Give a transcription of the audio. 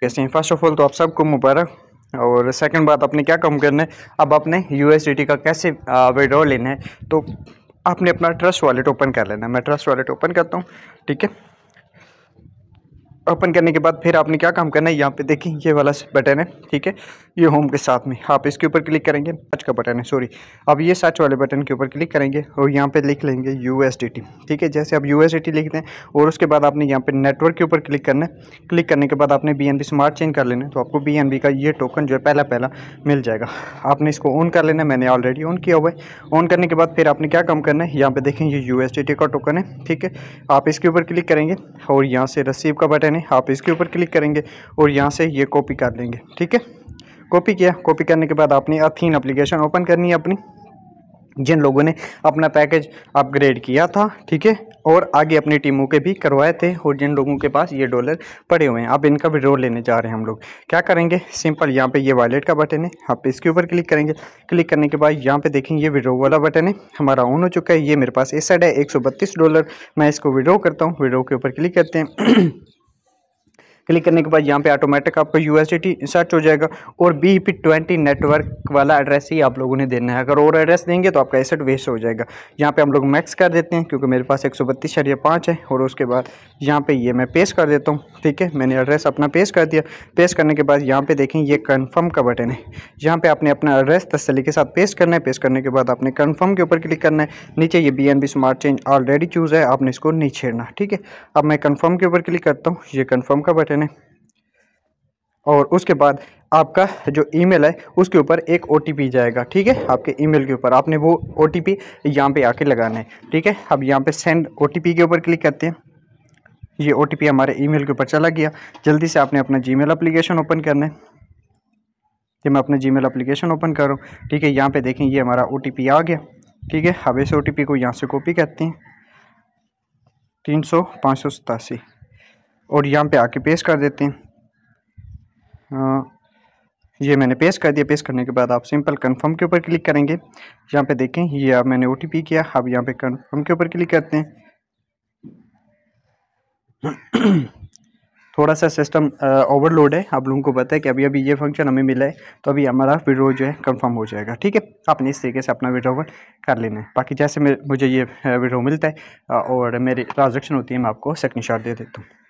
कैसे हैं first of all तो आप सबको मुबारक और सेकंड बात आपने क्या काम करना है अब आपने यू का कैसे विड्रॉ लेना है तो आपने अपना ट्रस्ट वॉलेट ओपन कर लेना है मैं ट्रस्ट वॉलेट ओपन करता हूँ ठीक है ओपन करने के बाद फिर आपने क्या काम करना है यहाँ पे देखिए ये वाला बटन है ठीक है ये होम के साथ में आप इसके ऊपर क्लिक करेंगे सर्च का बटन है सॉरी अब ये सर्च वाले बटन के ऊपर क्लिक करेंगे और यहाँ पे लिख लेंगे यू ठीक है जैसे आप यू लिखते हैं और उसके बाद आपने यहाँ पे नेटवर्क के ऊपर क्लिक करना है क्लिक करने के बाद आपने बी स्मार्ट चेंज कर लेना है तो आपको बी का ये टोकन जो है पहला पहला मिल जाएगा आपने इसको ऑन कर लेना है मैंने ऑलरेडी ऑन किया हुआ है ऑन करने के बाद फिर आपने क्या काम करना है यहाँ पर देखें ये यू का टोकन है ठीक है आप इसके ऊपर क्लिक करेंगे और यहाँ से रसीव का बटन यानी आप इसके ऊपर क्लिक करेंगे और यहाँ से ये कॉपी कर लेंगे ठीक है कॉपी किया कॉपी करने के बाद आपने अथीन अप्लीकेशन ओपन करनी है अपनी जिन लोगों ने अपना पैकेज अपग्रेड किया था ठीक है और आगे अपनी टीमों के भी करवाए थे और जिन लोगों के पास ये डॉलर पड़े हुए हैं अब इनका विड्रॉ लेने जा रहे हैं हम लोग क्या करेंगे सिंपल यहाँ पे ये वॉलेट का बटन है आप इसके ऊपर क्लिक करेंगे क्लिक करने के बाद यहाँ पे देखेंगे ये विड्रो वाला बटन है हमारा ऑन हो चुका है ये मेरे पास इस है एक डॉलर मैं इसको विड्रो करता हूँ विड्रो के ऊपर क्लिक करते हैं क्लिक करने के बाद यहाँ पे ऑटोमेटिक आपका यू सर्च हो जाएगा और बी पी नेटवर्क वाला एड्रेस ही आप लोगों ने देना है अगर और एड्रेस देंगे तो आपका एसेट वेस्ट हो जाएगा यहाँ पर हम लोग मैक्स कर देते हैं क्योंकि मेरे पास एक सौ है और उसके बाद यहाँ पर ये मैं पेश कर देता हूँ ठीक है मैंने एड्रेस अपना पेश कर दिया पेश करने के बाद यहाँ पर देखें ये कन्फर्म का बटन है यहाँ पर आपने अपना एड्रेस तसली के साथ पेश करना है पेश करने के बाद आपने कन्फर्म के ऊपर क्लिक करना है नीचे ये B N B smart change already choose है आपने इसको नहीं छेड़ना ठीक है अब मैं कन्फर्म के ऊपर क्लिक करता हूँ ये कन्फर्म का बटन ऑप्शन है और उसके बाद आपका जो ईमेल है उसके ऊपर एक ओ जाएगा ठीक है आपके ईमेल के ऊपर आपने वो ओ टी पी यहाँ पर आके लगाना है ठीक है अब यहाँ पे सेंड ओ के ऊपर क्लिक करते हैं ये ओ हमारे ईमेल के ऊपर चला गया जल्दी से आपने अपना जीमेल एप्लीकेशन ओपन करना है ये मैं अपना जीमेल एप्लीकेशन ओपन कर रहा हूँ ठीक है यहाँ पे देखें ये हमारा ओ आ गया ठीक है अब इस ओ को यहाँ से कॉपी करते हैं तीन सौ सौ सतासी और यहाँ पे आके पेस्ट कर देते हैं ये मैंने पेस्ट कर दिया पेस्ट करने के बाद आप सिंपल कंफर्म के ऊपर क्लिक करेंगे यहाँ पे देखें ये अब मैंने ओ किया अब यहाँ पे कंफर्म के ऊपर क्लिक करते हैं थोड़ा सा सिस्टम ओवरलोड है आप लोगों को पता है कि अभी अभी ये फंक्शन हमें मिला है तो अभी हमारा विड्रो जो है कंफर्म हो जाएगा ठीक है आपने इस तरीके से अपना विड्रोवल कर लेना है बाकी जैसे मुझे ये विड्रो मिलता है और मेरी ट्रांजेक्शन होती है मैं आपको सेकंड शॉट दे देता हूँ